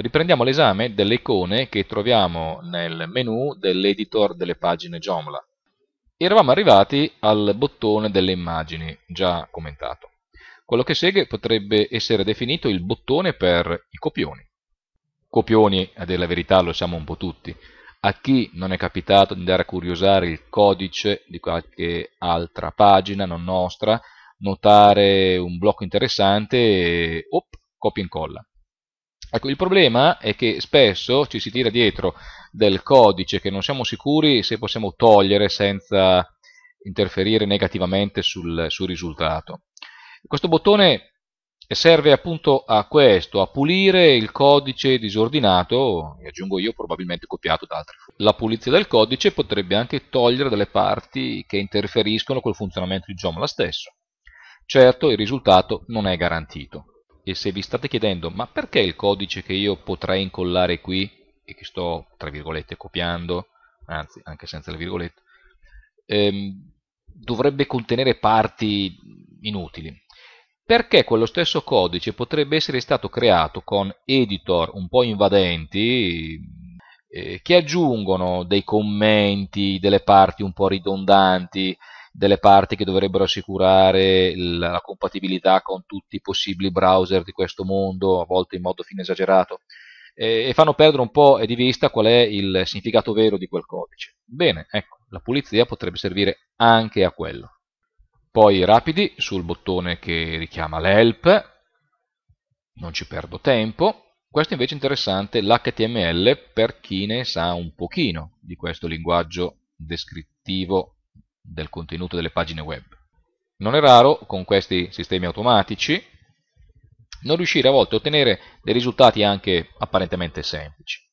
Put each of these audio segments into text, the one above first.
Riprendiamo l'esame delle icone che troviamo nel menu dell'editor delle pagine Jomla. Eravamo arrivati al bottone delle immagini, già commentato. Quello che segue potrebbe essere definito il bottone per i copioni. Copioni, a dire la verità, lo siamo un po' tutti. A chi non è capitato di andare a curiosare il codice di qualche altra pagina, non nostra, notare un blocco interessante e op, copia e incolla. Ecco, il problema è che spesso ci si tira dietro del codice che non siamo sicuri se possiamo togliere senza interferire negativamente sul, sul risultato. Questo bottone serve appunto a questo, a pulire il codice disordinato, e aggiungo io probabilmente copiato da altri. La pulizia del codice potrebbe anche togliere delle parti che interferiscono col funzionamento di Jomla stesso. Certo, il risultato non è garantito. E se vi state chiedendo, ma perché il codice che io potrei incollare qui, e che sto, tra virgolette, copiando, anzi, anche senza le virgolette, ehm, dovrebbe contenere parti inutili? Perché quello stesso codice potrebbe essere stato creato con editor un po' invadenti, eh, che aggiungono dei commenti, delle parti un po' ridondanti, delle parti che dovrebbero assicurare la compatibilità con tutti i possibili browser di questo mondo, a volte in modo fine esagerato, e fanno perdere un po' di vista qual è il significato vero di quel codice. Bene, ecco, la pulizia potrebbe servire anche a quello. Poi rapidi sul bottone che richiama l'help, non ci perdo tempo. Questo invece è interessante, l'HTML, per chi ne sa un pochino di questo linguaggio descrittivo del contenuto delle pagine web. Non è raro, con questi sistemi automatici, non riuscire a volte a ottenere dei risultati anche apparentemente semplici.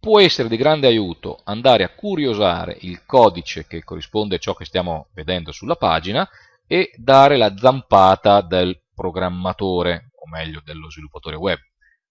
Può essere di grande aiuto andare a curiosare il codice che corrisponde a ciò che stiamo vedendo sulla pagina e dare la zampata del programmatore, o meglio dello sviluppatore web,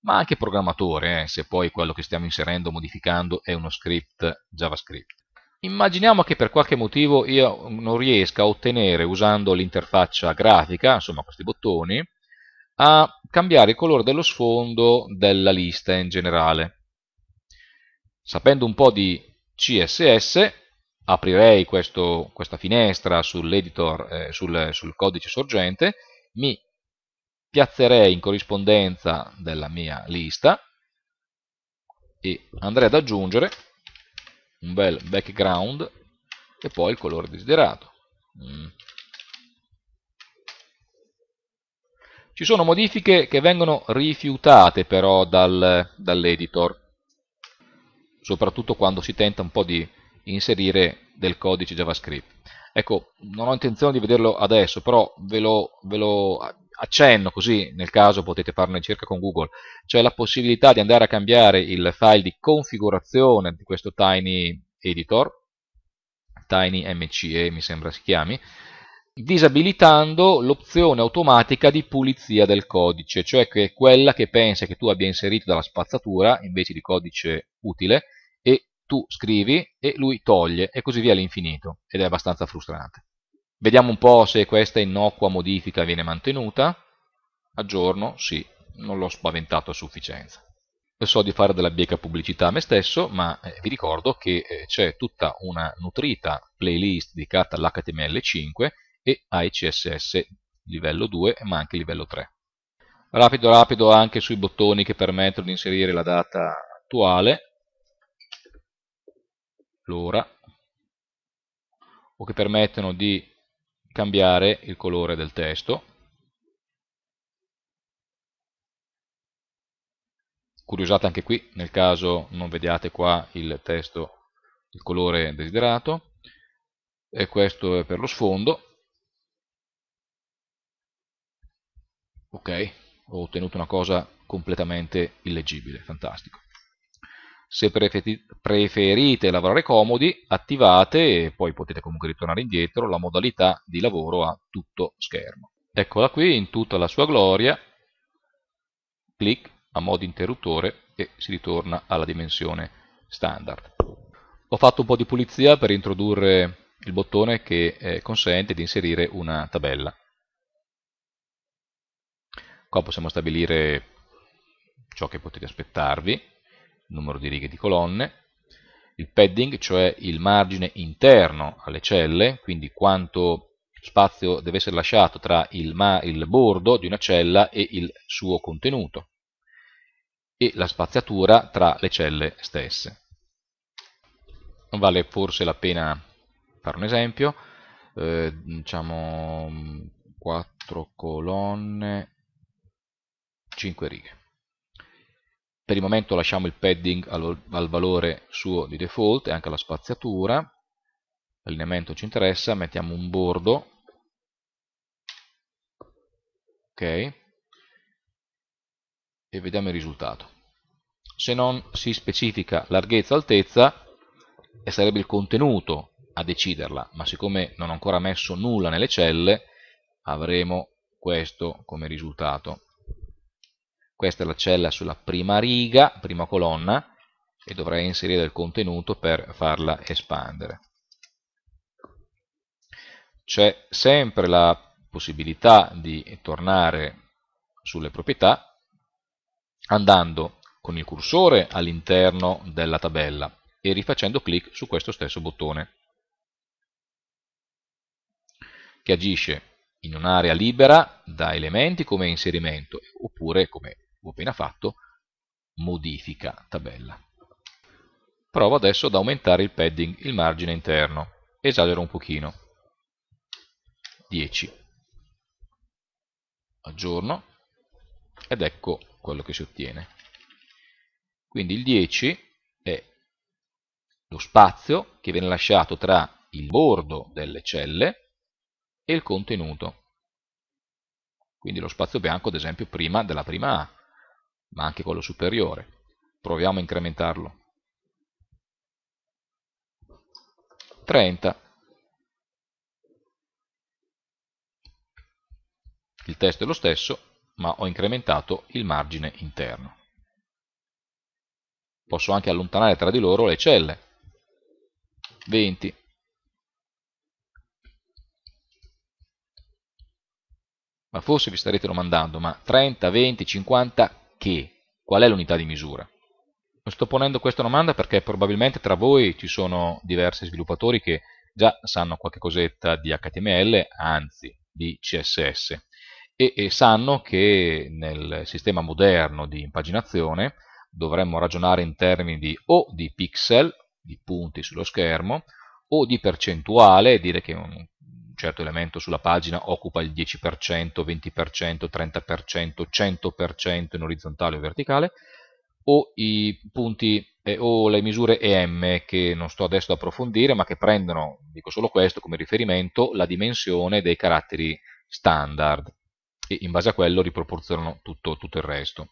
ma anche programmatore eh, se poi quello che stiamo inserendo o modificando è uno script JavaScript. Immaginiamo che per qualche motivo io non riesca a ottenere, usando l'interfaccia grafica, insomma questi bottoni, a cambiare il colore dello sfondo della lista in generale. Sapendo un po' di CSS, aprirei questo, questa finestra sull'editor, eh, sul, sul codice sorgente, mi piazzerei in corrispondenza della mia lista e andrei ad aggiungere un bel background e poi il colore desiderato. Mm. Ci sono modifiche che vengono rifiutate però dal, dall'editor, soprattutto quando si tenta un po' di inserire del codice JavaScript. Ecco, non ho intenzione di vederlo adesso, però ve lo, ve lo accenno, così nel caso potete farne una ricerca con Google, cioè la possibilità di andare a cambiare il file di configurazione di questo Tiny Editor, Tiny MCE mi sembra si chiami, disabilitando l'opzione automatica di pulizia del codice, cioè che quella che pensa che tu abbia inserito dalla spazzatura invece di codice utile e tu scrivi e lui toglie e così via all'infinito ed è abbastanza frustrante. Vediamo un po' se questa innocua modifica viene mantenuta. Aggiorno, sì, non l'ho spaventato a sufficienza. So di fare della bieca pubblicità a me stesso, ma eh, vi ricordo che eh, c'è tutta una nutrita playlist dedicata all'HTML5 e ai CSS livello 2, ma anche livello 3. Rapido rapido anche sui bottoni che permettono di inserire la data attuale, l'ora, o che permettono di cambiare il colore del testo. Curiosate anche qui, nel caso non vediate qua il testo, il colore desiderato. E questo è per lo sfondo. Ok, ho ottenuto una cosa completamente illeggibile, fantastico. Se preferite lavorare comodi, attivate e poi potete comunque ritornare indietro la modalità di lavoro a tutto schermo. Eccola qui in tutta la sua gloria, clic a modo interruttore e si ritorna alla dimensione standard. Ho fatto un po' di pulizia per introdurre il bottone che eh, consente di inserire una tabella. Qua possiamo stabilire ciò che potete aspettarvi, numero di righe di colonne, il padding, cioè il margine interno alle celle, quindi quanto spazio deve essere lasciato tra il, il bordo di una cella e il suo contenuto, e la spaziatura tra le celle stesse. Non vale forse la pena fare un esempio, eh, diciamo 4 colonne, 5 righe per il momento lasciamo il padding al, al valore suo di default e anche la spaziatura l'allineamento ci interessa, mettiamo un bordo ok e vediamo il risultato se non si specifica larghezza altezza e sarebbe il contenuto a deciderla ma siccome non ho ancora messo nulla nelle celle avremo questo come risultato questa è la cella sulla prima riga, prima colonna, e dovrei inserire il contenuto per farla espandere. C'è sempre la possibilità di tornare sulle proprietà andando con il cursore all'interno della tabella e rifacendo clic su questo stesso bottone che agisce in un'area libera da elementi come inserimento oppure come ho appena fatto, modifica tabella. Provo adesso ad aumentare il padding, il margine interno. Esagero un pochino. 10. Aggiorno ed ecco quello che si ottiene. Quindi il 10 è lo spazio che viene lasciato tra il bordo delle celle e il contenuto. Quindi lo spazio bianco, ad esempio, prima della prima A ma anche quello superiore. Proviamo a incrementarlo. 30. Il test è lo stesso, ma ho incrementato il margine interno. Posso anche allontanare tra di loro le celle. 20. Ma forse vi starete domandando, ma 30, 20, 50, che, qual è l'unità di misura? Non sto ponendo questa domanda perché probabilmente tra voi ci sono diversi sviluppatori che già sanno qualche cosetta di HTML, anzi di CSS, e, e sanno che nel sistema moderno di impaginazione dovremmo ragionare in termini di o di pixel, di punti sullo schermo, o di percentuale, dire che un certo elemento sulla pagina occupa il 10%, 20%, 30%, 100% in orizzontale o verticale, o, i punti, eh, o le misure EM che non sto adesso ad approfondire, ma che prendono, dico solo questo come riferimento, la dimensione dei caratteri standard e in base a quello riproporzionano tutto, tutto il resto.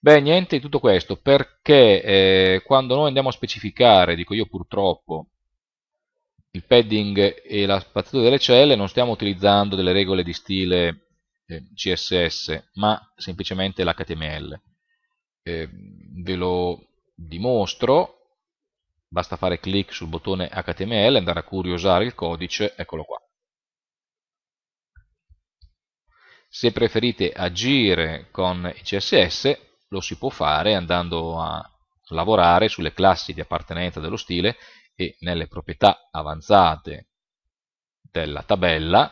Beh, niente di tutto questo, perché eh, quando noi andiamo a specificare, dico io purtroppo, il padding e la spazzatura delle celle non stiamo utilizzando delle regole di stile eh, CSS, ma semplicemente l'HTML. Eh, ve lo dimostro, basta fare clic sul bottone HTML, andare a curiosare il codice, eccolo qua. Se preferite agire con il CSS, lo si può fare andando a lavorare sulle classi di appartenenza dello stile e nelle proprietà avanzate della tabella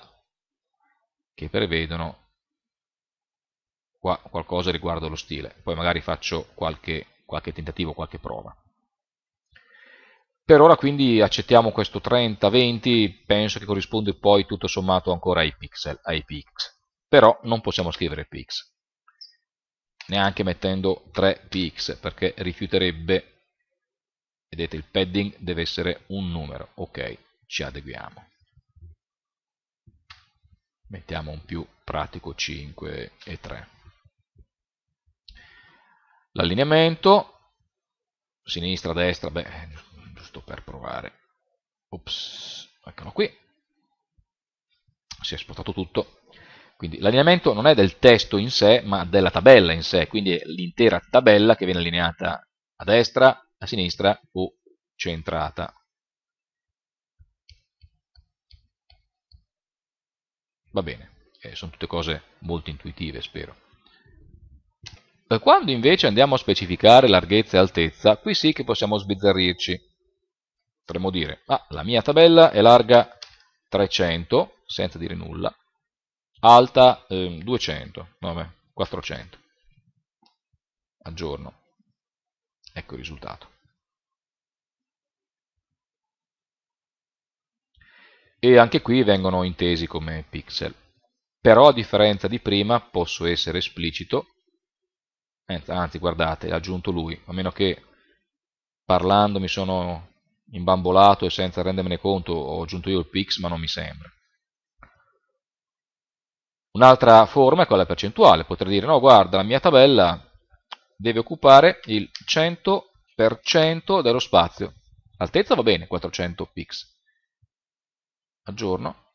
che prevedono qua qualcosa riguardo lo stile. Poi magari faccio qualche, qualche tentativo, qualche prova. Per ora quindi accettiamo questo 30-20, penso che corrisponde poi tutto sommato ancora ai pixel, ai px. Però non possiamo scrivere px, neanche mettendo 3 px, perché rifiuterebbe vedete il padding deve essere un numero ok ci adeguiamo mettiamo un più pratico 5 e 3 l'allineamento sinistra destra beh, giusto per provare ops eccolo qui si è spostato tutto quindi l'allineamento non è del testo in sé ma della tabella in sé quindi è l'intera tabella che viene allineata a destra a sinistra o centrata. Va bene, eh, sono tutte cose molto intuitive, spero. Eh, quando invece andiamo a specificare larghezza e altezza, qui sì che possiamo sbizzarrirci. Potremmo dire, ah, la mia tabella è larga 300, senza dire nulla, alta eh, 200, no, beh, 400. Aggiorno. Ecco il risultato. E anche qui vengono intesi come pixel. Però a differenza di prima posso essere esplicito, eh, anzi guardate, ha aggiunto lui, a meno che parlando mi sono imbambolato e senza rendermene conto ho aggiunto io il pix, ma non mi sembra. Un'altra forma è quella percentuale, potrei dire no guarda la mia tabella deve occupare il 100% dello spazio. L'altezza va bene, 400 pix. Aggiorno.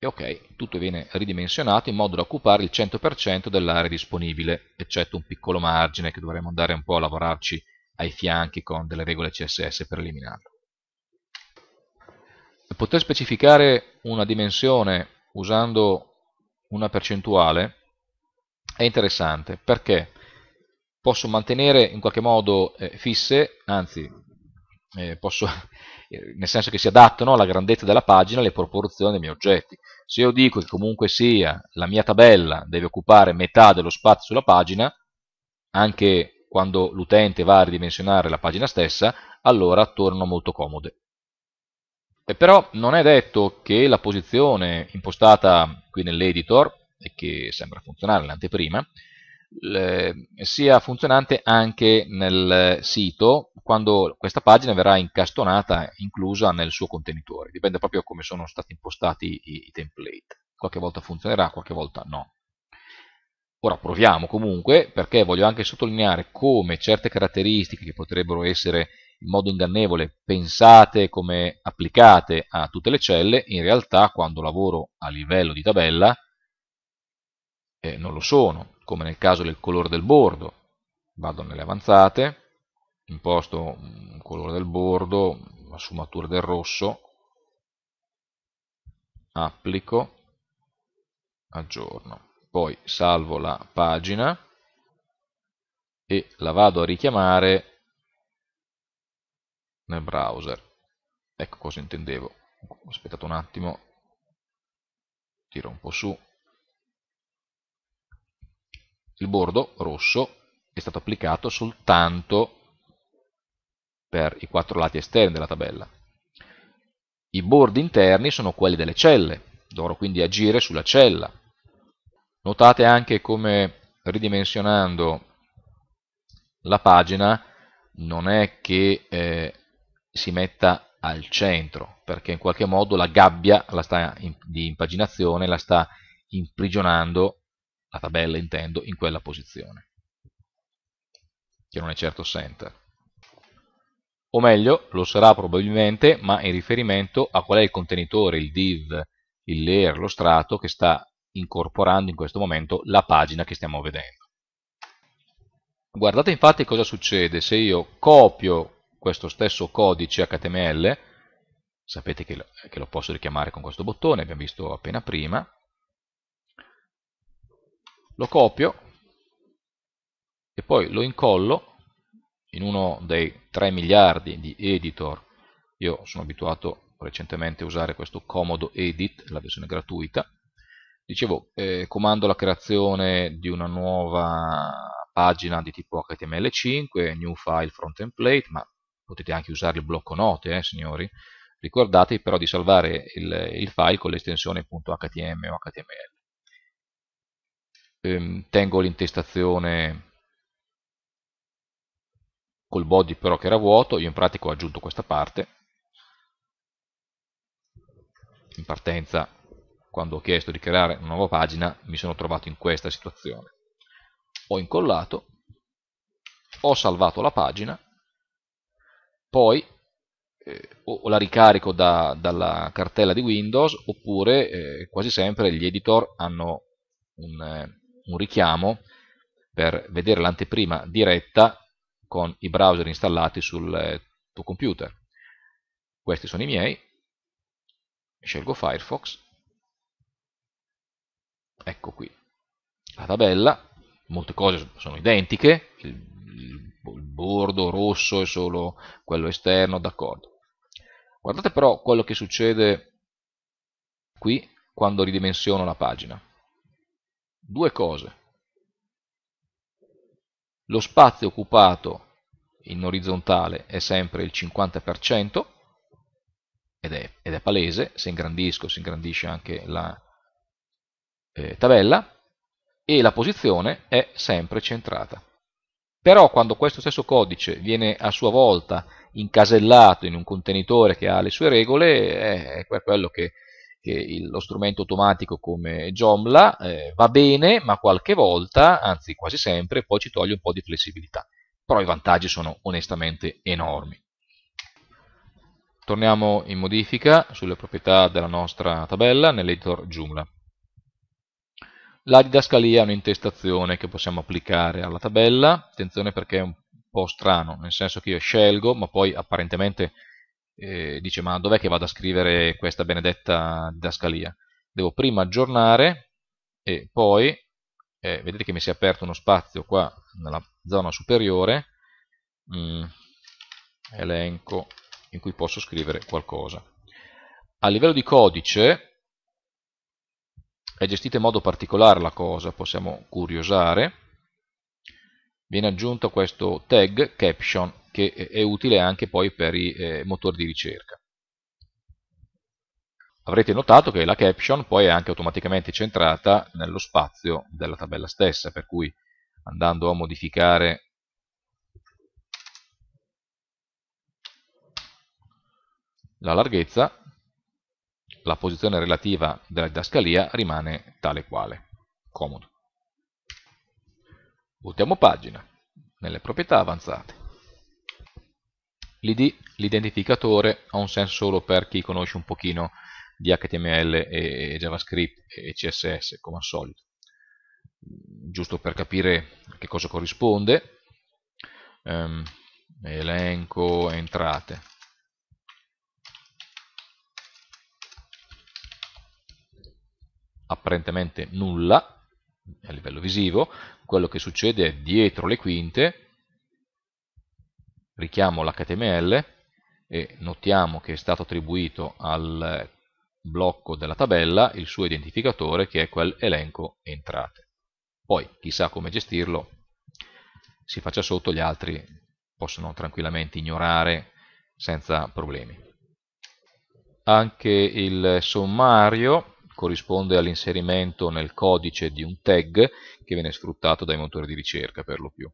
E ok, tutto viene ridimensionato in modo da occupare il 100% dell'area disponibile, eccetto un piccolo margine che dovremmo andare un po' a lavorarci ai fianchi con delle regole CSS per eliminarlo. Poter specificare una dimensione usando una percentuale è interessante perché posso mantenere in qualche modo eh, fisse, anzi eh, posso, eh, nel senso che si adattano alla grandezza della pagina le proporzioni dei miei oggetti. Se io dico che comunque sia la mia tabella deve occupare metà dello spazio sulla pagina, anche quando l'utente va a ridimensionare la pagina stessa, allora tornano molto comode. E però non è detto che la posizione impostata qui nell'editor, e che sembra funzionare nell'anteprima, sia funzionante anche nel sito quando questa pagina verrà incastonata, inclusa nel suo contenitore. Dipende proprio da come sono stati impostati i, i, template. Qualche volta funzionerà, qualche volta no. Ora proviamo comunque, perché voglio anche sottolineare come certe caratteristiche che potrebbero essere in modo ingannevole pensate come applicate a tutte le celle, in realtà quando lavoro a livello di tabella eh, non lo sono come nel caso del colore del bordo, vado nelle avanzate, imposto un colore del bordo, una sfumatura del rosso, applico, aggiorno, poi salvo la pagina e la vado a richiamare nel browser. Ecco cosa intendevo. Aspettate un attimo, tiro un po' su, il bordo rosso è stato applicato soltanto per i quattro lati esterni della tabella. I bordi interni sono quelli delle celle, dovrò quindi agire sulla cella. Notate anche come ridimensionando la pagina non è che eh, si metta al centro, perché in qualche modo la gabbia la sta in, di impaginazione la sta imprigionando la tabella intendo, in quella posizione, che non è certo center. O meglio, lo sarà probabilmente, ma in riferimento a qual è il contenitore, il div, il layer, lo strato che sta incorporando in questo momento la pagina che stiamo vedendo. Guardate infatti cosa succede se io copio questo stesso codice HTML, sapete che lo, che lo posso richiamare con questo bottone, abbiamo visto appena prima, lo copio e poi lo incollo in uno dei 3 miliardi di editor io sono abituato recentemente a usare questo comodo edit la versione gratuita dicevo eh, comando la creazione di una nuova pagina di tipo html5 new file front template ma potete anche usare il blocco note eh, signori ricordatevi però di salvare il, il file con l'estensione .htm o html ehm, tengo l'intestazione col body però che era vuoto, io in pratica ho aggiunto questa parte, in partenza quando ho chiesto di creare una nuova pagina mi sono trovato in questa situazione. Ho incollato, ho salvato la pagina, poi eh, o la ricarico da, dalla cartella di Windows oppure eh, quasi sempre gli editor hanno un, eh, un richiamo per vedere l'anteprima diretta con i browser installati sul eh, tuo computer. Questi sono i miei, scelgo Firefox, ecco qui la tabella, molte cose sono identiche, il, il, il bordo rosso è solo quello esterno, d'accordo. Guardate però quello che succede qui quando ridimensiono la pagina due cose. Lo spazio occupato in orizzontale è sempre il 50%, ed è, ed è palese, se ingrandisco si ingrandisce anche la eh, tabella, e la posizione è sempre centrata. Però quando questo stesso codice viene a sua volta incasellato in un contenitore che ha le sue regole, eh, è quello che che il, lo strumento automatico come Jomla eh, va bene, ma qualche volta, anzi quasi sempre, poi ci toglie un po' di flessibilità. Però i vantaggi sono onestamente enormi. Torniamo in modifica sulle proprietà della nostra tabella nell'editor Joomla. La didascalia è un'intestazione che possiamo applicare alla tabella, attenzione perché è un po' strano, nel senso che io scelgo, ma poi apparentemente eh, dice ma dov'è che vado a scrivere questa benedetta didascalia? Devo prima aggiornare e poi, eh, vedete che mi si è aperto uno spazio qua nella zona superiore, mh, mm, elenco in cui posso scrivere qualcosa. A livello di codice è gestita in modo particolare la cosa, possiamo curiosare, viene aggiunto questo tag caption che è utile anche poi per i eh, motori di ricerca. Avrete notato che la caption poi è anche automaticamente centrata nello spazio della tabella stessa, per cui andando a modificare la larghezza, la posizione relativa della didascalia rimane tale quale, comodo. Voltiamo pagina, nelle proprietà avanzate l'id, l'identificatore, ha un senso solo per chi conosce un pochino di HTML e JavaScript e CSS come al solito giusto per capire a che cosa corrisponde um, elenco entrate apparentemente nulla a livello visivo quello che succede è dietro le quinte richiamo l'html e notiamo che è stato attribuito al blocco della tabella il suo identificatore che è quell'elenco entrate. Poi chissà come gestirlo, si faccia sotto, gli altri possono tranquillamente ignorare senza problemi. Anche il sommario corrisponde all'inserimento nel codice di un tag che viene sfruttato dai motori di ricerca per lo più.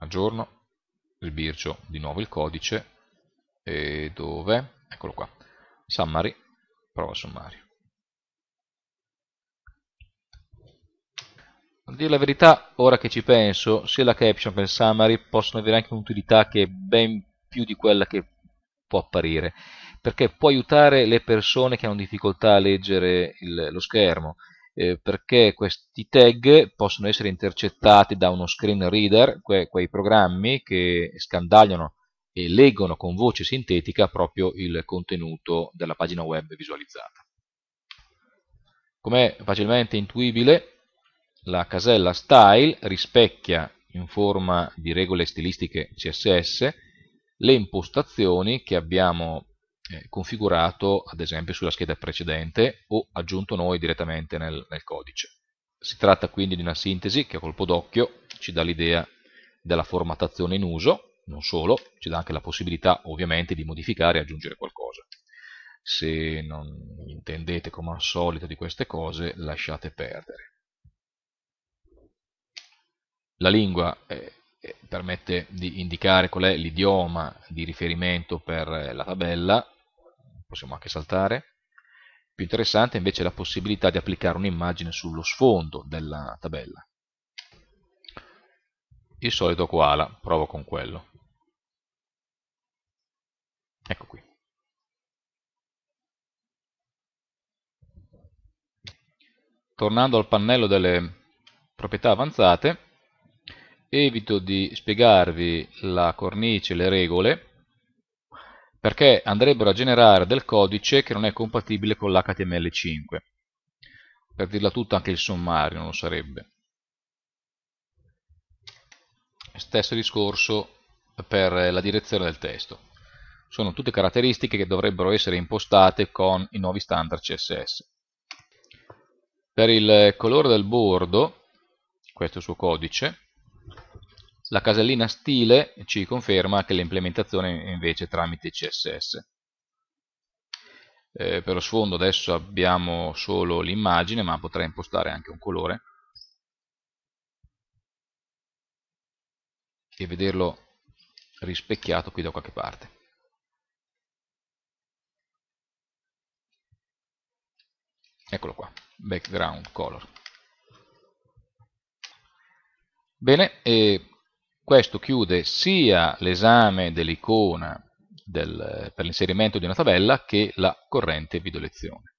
aggiorno, sbircio di nuovo il codice e dove? Eccolo qua, summary, prova sommario. A dire la verità, ora che ci penso, sia la caption che il summary possono avere anche un'utilità che è ben più di quella che può apparire, perché può aiutare le persone che hanno difficoltà a leggere il, lo schermo, eh, perché questi tag possono essere intercettati da uno screen reader, que quei programmi che scandagliano e leggono con voce sintetica proprio il contenuto della pagina web visualizzata. Come facilmente intuibile, la casella style rispecchia in forma di regole stilistiche CSS le impostazioni che abbiamo eh, configurato ad esempio sulla scheda precedente o aggiunto noi direttamente nel, nel codice. Si tratta quindi di una sintesi che a colpo d'occhio ci dà l'idea della formattazione in uso, non solo, ci dà anche la possibilità ovviamente di modificare e aggiungere qualcosa. Se non intendete come al solito di queste cose lasciate perdere. La lingua eh, eh permette di indicare qual è l'idioma di riferimento per eh, la tabella, possiamo anche saltare. Più interessante invece è la possibilità di applicare un'immagine sullo sfondo della tabella. Il solito koala, provo con quello. Ecco qui. Tornando al pannello delle proprietà avanzate, evito di spiegarvi la cornice le regole, perché andrebbero a generare del codice che non è compatibile con l'HTML5. Per dirla tutta anche il sommario non lo sarebbe. Stesso discorso per la direzione del testo. Sono tutte caratteristiche che dovrebbero essere impostate con i nuovi standard CSS. Per il colore del bordo, questo è il suo codice, la casellina stile ci conferma che l'implementazione è invece tramite CSS. Eh, per lo sfondo adesso abbiamo solo l'immagine, ma potrei impostare anche un colore e vederlo rispecchiato qui da qualche parte. Eccolo qua, background color. Bene, e questo chiude sia l'esame dell'icona per l'inserimento di una tabella che la corrente video lezione.